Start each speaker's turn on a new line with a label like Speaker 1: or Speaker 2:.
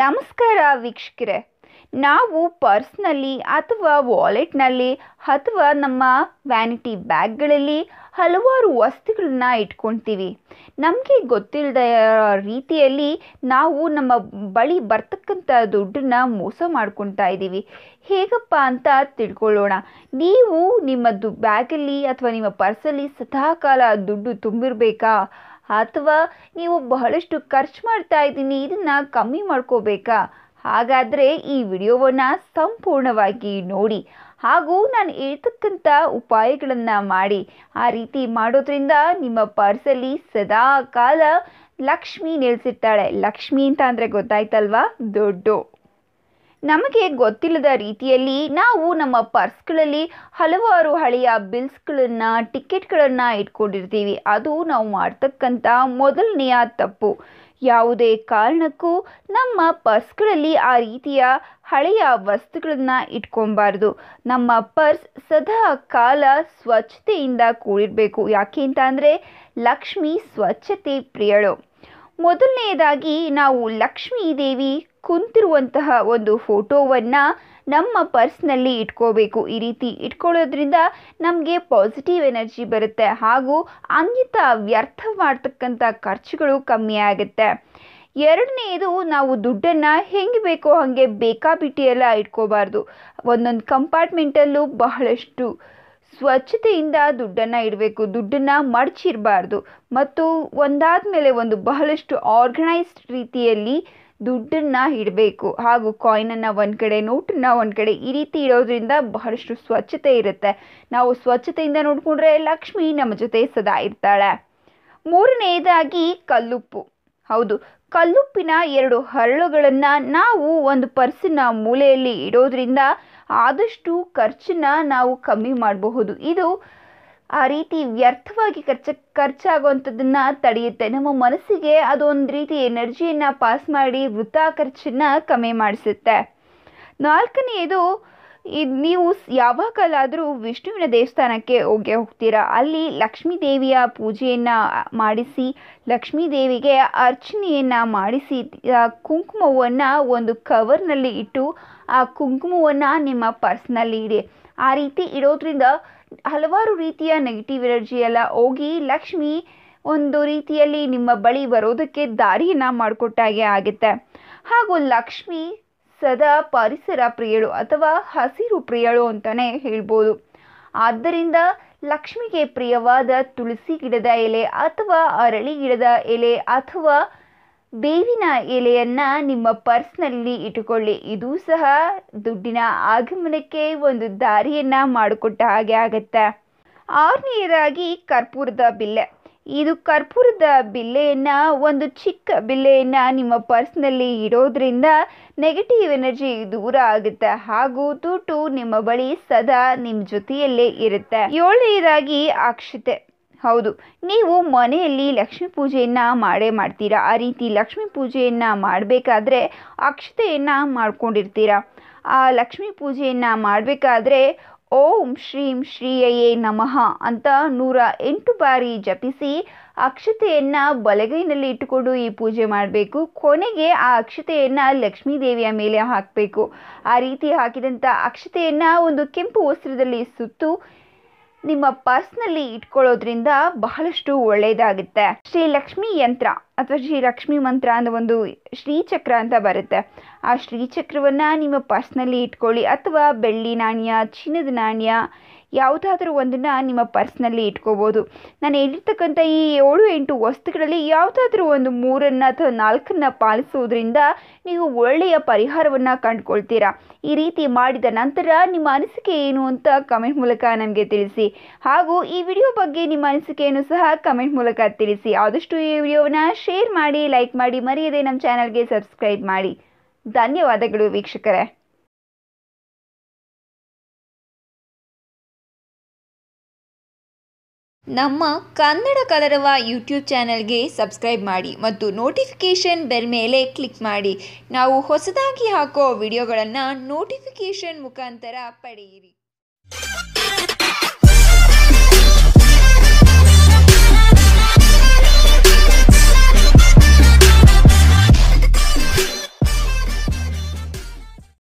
Speaker 1: ನಮಸ್ಕಾರ ವೀಕ್ಷಕರೆ ನಾವು ಪರ್ಸ್ನಲ್ಲಿ ಅಥವಾ ವಾಲೆಟ್ನಲ್ಲಿ ಅಥವಾ ನಮ್ಮ ವ್ಯಾನಿಟಿ ಬ್ಯಾಗ್ಗಳಲ್ಲಿ ಹಲವಾರು ವಸ್ತುಗಳನ್ನ ಇಟ್ಕೊಳ್ತೀವಿ ನಮಗೆ ಗೊತ್ತಿಲ್ಲದ ರೀತಿಯಲ್ಲಿ ನಾವು ನಮ್ಮ ಬಳಿ ಬರ್ತಕ್ಕಂಥ ದುಡ್ಡನ್ನು ಮೋಸ ಮಾಡ್ಕೊತಾ ಇದ್ದೀವಿ ಹೇಗಪ್ಪ ಅಂತ ತಿಳ್ಕೊಳ್ಳೋಣ ನೀವು ನಿಮ್ಮದು ಬ್ಯಾಗಲ್ಲಿ ಅಥವಾ ನಿಮ್ಮ ಪರ್ಸಲ್ಲಿ ಸದಾ ಕಾಲ ದುಡ್ಡು ತುಂಬಿರಬೇಕಾ ಅಥವಾ ನೀವು ಬಹಳಷ್ಟು ಖರ್ಚು ಮಾಡ್ತಾ ಇದ್ದೀನಿ ಇದನ್ನು ಕಮ್ಮಿ ಮಾಡ್ಕೋಬೇಕಾ ಹಾಗಾದರೆ ಈ ವಿಡಿಯೋವನ್ನು ಸಂಪೂರ್ಣವಾಗಿ ನೋಡಿ ಹಾಗೂ ನಾನು ಹೇಳ್ತಕ್ಕಂಥ ಉಪಾಯಗಳನ್ನು ಮಾಡಿ ಆ ರೀತಿ ಮಾಡೋದ್ರಿಂದ ನಿಮ್ಮ ಪರ್ಸಲ್ಲಿ ಸದಾ ಕಾಲ ಲಕ್ಷ್ಮಿ ನೆಲೆಸಿರ್ತಾಳೆ ಲಕ್ಷ್ಮಿ ಅಂತ ಅಂದರೆ ಗೊತ್ತಾಯ್ತಲ್ವಾ ದೊಡ್ಡ ನಮಗೆ ಗೊತ್ತಿಲ್ಲದ ರೀತಿಯಲ್ಲಿ ನಾವು ನಮ್ಮ ಪರ್ಸ್ಗಳಲ್ಲಿ ಹಲವಾರು ಹಳೆಯ ಬಿಲ್ಸ್ಗಳನ್ನು ಟಿಕೆಟ್ಗಳನ್ನು ಇಟ್ಕೊಂಡಿರ್ತೀವಿ ಅದು ನಾವು ಮಾಡ್ತಕ್ಕಂಥ ಮೊದಲನೆಯ ತಪ್ಪು ಯಾವುದೇ ಕಾರಣಕ್ಕೂ ನಮ್ಮ ಪರ್ಸ್ಗಳಲ್ಲಿ ಆ ರೀತಿಯ ಹಳೆಯ ವಸ್ತುಗಳನ್ನು ಇಟ್ಕೊಬಾರ್ದು ನಮ್ಮ ಪರ್ಸ್ ಸದಾ ಕಾಲ ಸ್ವಚ್ಛತೆಯಿಂದ ಕೂಡಿರಬೇಕು ಯಾಕೆ ಅಂತ ಅಂದರೆ ಲಕ್ಷ್ಮಿ ಸ್ವಚ್ಛತೆ ಪ್ರಿಯಳು ಮೊದಲನೆಯದಾಗಿ ನಾವು ಲಕ್ಷ್ಮೀ ದೇವಿ ಕುಂತಿರುವಂತಹ ಒಂದು ಫೋಟೋವನ್ನು ನಮ್ಮ ಪರ್ಸ್ನಲ್ಲಿ ಇಟ್ಕೋಬೇಕು ಈ ರೀತಿ ಇಟ್ಕೊಳ್ಳೋದ್ರಿಂದ ನಮಗೆ ಪಾಸಿಟಿವ್ ಎನರ್ಜಿ ಬರುತ್ತೆ ಹಾಗೂ ಅನ್ಯತ ವ್ಯರ್ಥ ಮಾಡ್ತಕ್ಕಂಥ ಖರ್ಚುಗಳು ಕಮ್ಮಿ ಆಗುತ್ತೆ ಎರಡನೆಯದು ನಾವು ದುಡ್ಡನ್ನು ಹೆಂಗೆ ಬೇಕೋ ಹಾಗೆ ಬೇಕಾಬಿಟ್ಟಿಯೆಲ್ಲ ಇಟ್ಕೋಬಾರ್ದು ಒಂದೊಂದು ಕಂಪಾರ್ಟ್ಮೆಂಟಲ್ಲೂ ಬಹಳಷ್ಟು ಸ್ವಚ್ಛತೆಯಿಂದ ದುಡ್ಡನ್ನು ಇಡಬೇಕು ದುಡ್ಡನ್ನು ಮಡಚಿರಬಾರ್ದು ಮತ್ತು ಒಂದಾದ ಮೇಲೆ ಒಂದು ಬಹಳಷ್ಟು ಆರ್ಗನೈಸ್ಡ್ ರೀತಿಯಲ್ಲಿ ದುಡ್ಡನ್ನು ಇಡಬೇಕು ಹಾಗೂ ಅನ್ನ ಒಂದ್ ಕಡೆ ನೋಟನ್ನು ಒಂದ್ ಕಡೆ ಈ ರೀತಿ ಇಡೋದ್ರಿಂದ ಬಹಳಷ್ಟು ಸ್ವಚ್ಛತೆ ಇರುತ್ತೆ ನಾವು ಸ್ವಚ್ಛತೆಯಿಂದ ನೋಡಿಕೊಂಡ್ರೆ ಲಕ್ಷ್ಮಿ ನಮ್ಮ ಜೊತೆ ಸದಾ ಇರ್ತಾಳೆ ಮೂರನೆಯದಾಗಿ ಕಲ್ಲುಪ್ಪು ಹೌದು ಕಲ್ಲುಪ್ಪಿನ ಎರಡು ಹರಳುಗಳನ್ನು ನಾವು ಒಂದು ಪರ್ಸಿನ ಮೂಲೆಯಲ್ಲಿ ಇಡೋದ್ರಿಂದ ಆದಷ್ಟು ಖರ್ಚನ್ನು ನಾವು ಕಮ್ಮಿ ಮಾಡಬಹುದು ಇದು ಆ ರೀತಿ ವ್ಯರ್ಥವಾಗಿ ಖರ್ಚು ಖರ್ಚಾಗುವಂಥದ್ದನ್ನು ತಡೆಯುತ್ತೆ ನಮ್ಮ ಮನಸ್ಸಿಗೆ ಅದೊಂದು ರೀತಿ ಎನರ್ಜಿಯನ್ನು ಪಾಸ್ ಮಾಡಿ ವೃತ್ತ ಖರ್ಚನ್ನು ಕಮ್ಮಿ ಮಾಡಿಸುತ್ತೆ ನಾಲ್ಕನೆಯದು ಇದು ನೀವು ಯಾವಾಗಲಾದರೂ ವಿಷ್ಣುವಿನ ದೇವಸ್ಥಾನಕ್ಕೆ ಹೋಗಿ ಹೋಗ್ತೀರಾ ಅಲ್ಲಿ ಲಕ್ಷ್ಮೀ ದೇವಿಯ ಪೂಜೆಯನ್ನು ಮಾಡಿಸಿ ಲಕ್ಷ್ಮೀ ದೇವಿಗೆ ಅರ್ಚನೆಯನ್ನು ಮಾಡಿಸಿ ಕುಂಕುಮವನ್ನು ಒಂದು ಕವರ್ನಲ್ಲಿ ಇಟ್ಟು ಆ ಕುಂಕುಮವನ್ನು ನಿಮ್ಮ ಪರ್ಸ್ನಲ್ಲಿ ಇಡಿ ಆ ರೀತಿ ಇಡೋದ್ರಿಂದ ಹಲವಾರು ರೀತಿಯ ನೆಗೆಟಿವ್ ಎನರ್ಜಿ ಎಲ್ಲ ಹೋಗಿ ಲಕ್ಷ್ಮಿ ಒಂದು ರೀತಿಯಲ್ಲಿ ನಿಮ್ಮ ಬಳಿ ಬರೋದಕ್ಕೆ ದಾರಿಯನ್ನು ಮಾಡಿಕೊಟ್ಟಾಗೆ ಆಗುತ್ತೆ ಹಾಗೂ ಲಕ್ಷ್ಮಿ ಸದಾ ಪರಿಸರ ಪ್ರಿಯಳು ಅಥವಾ ಹಸಿರು ಪ್ರಿಯಳು ಅಂತಲೇ ಹೇಳ್ಬೋದು ಆದ್ದರಿಂದ ಲಕ್ಷ್ಮಿಗೆ ಪ್ರಿಯವಾದ ತುಳಸಿ ಗಿಡದ ಎಲೆ ಅಥವಾ ಅರಳಿ ಗಿಡದ ಎಲೆ ಅಥವಾ ಬೇವಿನ ಎಲೆಯನ್ನ ನಿಮ್ಮ ಪರ್ಸ್ನಲ್ಲಿ ಇಟ್ಟುಕೊಳ್ಳಿ ಇದು ಸಹ ದುಡ್ಡಿನ ಆಗಮನಕ್ಕೆ ಒಂದು ದಾರಿಯನ್ನ ಮಾಡಿಕೊಟ್ಟ ಹಾಗೆ ಆಗತ್ತೆ ಆರನೆಯದಾಗಿ ಕರ್ಪೂರದ ಬಿಲ್ಲೆ ಇದು ಕರ್ಪೂರದ ಬಿಲ್ಲೆಯನ್ನ ಒಂದು ಚಿಕ್ಕ ಬಿಲ್ಲೆಯನ್ನ ನಿಮ್ಮ ಪರ್ಸ್ನಲ್ಲಿ ಇಡೋದ್ರಿಂದ ನೆಗೆಟಿವ್ ಎನರ್ಜಿ ದೂರ ಆಗುತ್ತೆ ಹಾಗೂ ತೂಟು ನಿಮ್ಮ ಬಳಿ ಸದಾ ನಿಮ್ಮ ಜೊತೆಯಲ್ಲೇ ಇರುತ್ತೆ ಏಳನೆಯದಾಗಿ ಅಕ್ಷತೆ ಹೌದು ನೀವು ಮನೆಯಲ್ಲಿ ಲಕ್ಷ್ಮೀ ಪೂಜೆಯನ್ನು ಮಾಡೇ ಮಾಡ್ತೀರಾ ಆ ರೀತಿ ಲಕ್ಷ್ಮೀ ಪೂಜೆಯನ್ನು ಮಾಡಬೇಕಾದ್ರೆ ಅಕ್ಷತೆಯನ್ನು ಮಾಡ್ಕೊಂಡಿರ್ತೀರಾ ಆ ಲಕ್ಷ್ಮೀ ಪೂಜೆಯನ್ನು ಮಾಡಬೇಕಾದ್ರೆ ಓಂ ಶ್ರೀಂ ಶ್ರೀಯೇ ನಮಃ ಅಂತ ನೂರ ಎಂಟು ಬಾರಿ ಜಪಿಸಿ ಅಕ್ಷತೆಯನ್ನು ಬಲಗೈನಲ್ಲಿ ಇಟ್ಟುಕೊಂಡು ಈ ಪೂಜೆ ಮಾಡಬೇಕು ಕೊನೆಗೆ ಆ ಅಕ್ಷತೆಯನ್ನು ಲಕ್ಷ್ಮೀ ದೇವಿಯ ಮೇಲೆ ಹಾಕಬೇಕು ಆ ರೀತಿ ಹಾಕಿದಂಥ ಅಕ್ಷತೆಯನ್ನು ಒಂದು ಕೆಂಪು ವಸ್ತ್ರದಲ್ಲಿ ಸುತ್ತು ನಿಮ್ಮ ಪರ್ಸ್ನಲ್ಲಿ ಇಟ್ಕೊಳ್ಳೋದ್ರಿಂದ ಬಹಳಷ್ಟು ಒಳ್ಳೆಯದಾಗುತ್ತೆ ಶ್ರೀಲಕ್ಷ್ಮಿ ಯಂತ್ರ ಅಥವಾ ಶ್ರೀ ಲಕ್ಷ್ಮಿ ಮಂತ್ರ ಅಂತ ಒಂದು ಶ್ರೀಚಕ್ರ ಅಂತ ಬರುತ್ತೆ ಆ ಶ್ರೀಚಕ್ರವನ್ನು ನಿಮ್ಮ ಪರ್ಸ್ನಲ್ಲಿ ಇಟ್ಕೊಳ್ಳಿ ಅಥವಾ ಬೆಳ್ಳಿ ನಾಣ್ಯ ಚಿನ್ನದ ನಾಣ್ಯ ಯಾವುದಾದ್ರೂ ಒಂದನ್ನು ನಿಮ್ಮ ಪರ್ಸ್ನಲ್ಲಿ ಇಟ್ಕೋಬೋದು ನಾನು ಹೇಳಿರ್ತಕ್ಕಂಥ ಈ ಏಳು ಎಂಟು ವಸ್ತುಗಳಲ್ಲಿ ಯಾವುದಾದ್ರೂ ಒಂದು ಮೂರನ್ನು ಅಥವಾ ನಾಲ್ಕನ್ನು ಪಾಲಿಸೋದ್ರಿಂದ ನೀವು ಒಳ್ಳೆಯ ಪರಿಹಾರವನ್ನು ಕಂಡುಕೊಳ್ತೀರಾ ಈ ರೀತಿ ಮಾಡಿದ ನಂತರ ನಿಮ್ಮ ಅನಿಸಿಕೆ ಏನು ಅಂತ ಕಮೆಂಟ್ ಮೂಲಕ ನಮಗೆ ತಿಳಿಸಿ ಹಾಗೂ ಈ ವಿಡಿಯೋ ಬಗ್ಗೆ ನಿಮ್ಮ ಅನಿಸಿಕೆಯನ್ನು ಸಹ ಕಮೆಂಟ್ ಮೂಲಕ ತಿಳಿಸಿ ಆದಷ್ಟು ಈ ವಿಡಿಯೋವನ್ನು ಶೇರ್ ಮಾಡಿ ಲೈಕ್ ಮಾಡಿ ಮರೆಯದೆ ನಮ್ಮ ಚಾನಲ್ಗೆ ಸಬ್ಸ್ಕ್ರೈಬ್ ಮಾಡಿ ಧನ್ಯವಾದಗಳು ವೀಕ್ಷಕರೇ ನಮ್ಮ ಕನ್ನಡ ಕಲರವ ಯೂಟ್ಯೂಬ್ ಚಾನಲ್ಗೆ ಸಬ್ಸ್ಕ್ರೈಬ್ ಮಾಡಿ ಮತ್ತು ನೋಟಿಫಿಕೇಷನ್ ಬೆಲ್ ಮೇಲೆ ಕ್ಲಿಕ್ ಮಾಡಿ ನಾವು ಹೊಸದಾಗಿ ಹಾಕೋ ವಿಡಿಯೋಗಳನ್ನು ನೋಟಿಫಿಕೇಷನ್ ಮುಖಾಂತರ ಪಡೆಯಿರಿ